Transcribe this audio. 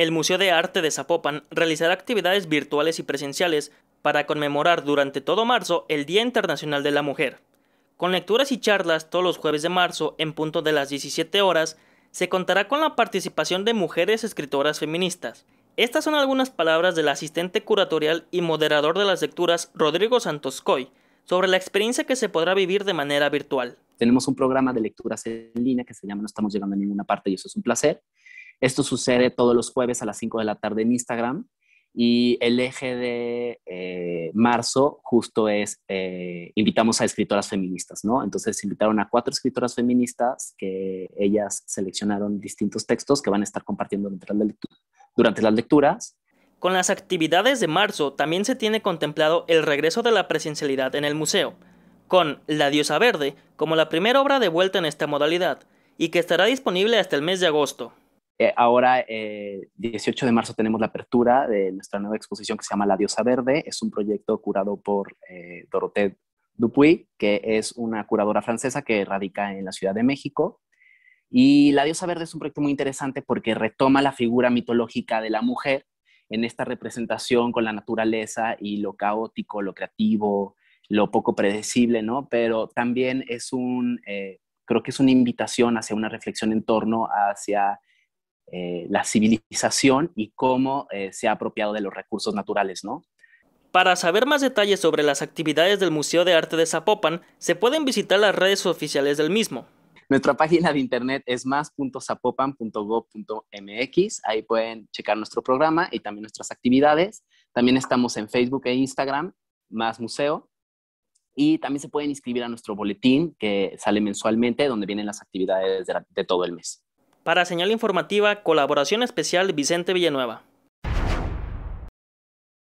el Museo de Arte de Zapopan realizará actividades virtuales y presenciales para conmemorar durante todo marzo el Día Internacional de la Mujer. Con lecturas y charlas todos los jueves de marzo en punto de las 17 horas, se contará con la participación de mujeres escritoras feministas. Estas son algunas palabras del asistente curatorial y moderador de las lecturas Rodrigo Santos Coy, sobre la experiencia que se podrá vivir de manera virtual. Tenemos un programa de lecturas en línea que se llama No estamos llegando a ninguna parte y eso es un placer esto sucede todos los jueves a las 5 de la tarde en Instagram y el eje de eh, marzo justo es, eh, invitamos a escritoras feministas, ¿no? Entonces invitaron a cuatro escritoras feministas que ellas seleccionaron distintos textos que van a estar compartiendo durante, durante las lecturas. Con las actividades de marzo también se tiene contemplado el regreso de la presencialidad en el museo, con La Diosa Verde como la primera obra de vuelta en esta modalidad, y que estará disponible hasta el mes de agosto. Eh, ahora, eh, 18 de marzo, tenemos la apertura de nuestra nueva exposición que se llama La Diosa Verde. Es un proyecto curado por eh, Dorothée Dupuy, que es una curadora francesa que radica en la Ciudad de México. Y La Diosa Verde es un proyecto muy interesante porque retoma la figura mitológica de la mujer en esta representación con la naturaleza y lo caótico, lo creativo, lo poco predecible, ¿no? Pero también es un, eh, creo que es una invitación hacia una reflexión en torno hacia eh, la civilización y cómo eh, se ha apropiado de los recursos naturales, ¿no? Para saber más detalles sobre las actividades del Museo de Arte de Zapopan, se pueden visitar las redes oficiales del mismo. Nuestra página de internet es más.zapopan.gov.mx. Ahí pueden checar nuestro programa y también nuestras actividades. También estamos en Facebook e Instagram, más museo. Y también se pueden inscribir a nuestro boletín que sale mensualmente, donde vienen las actividades de todo el mes. Para señal informativa, colaboración especial Vicente Villanueva.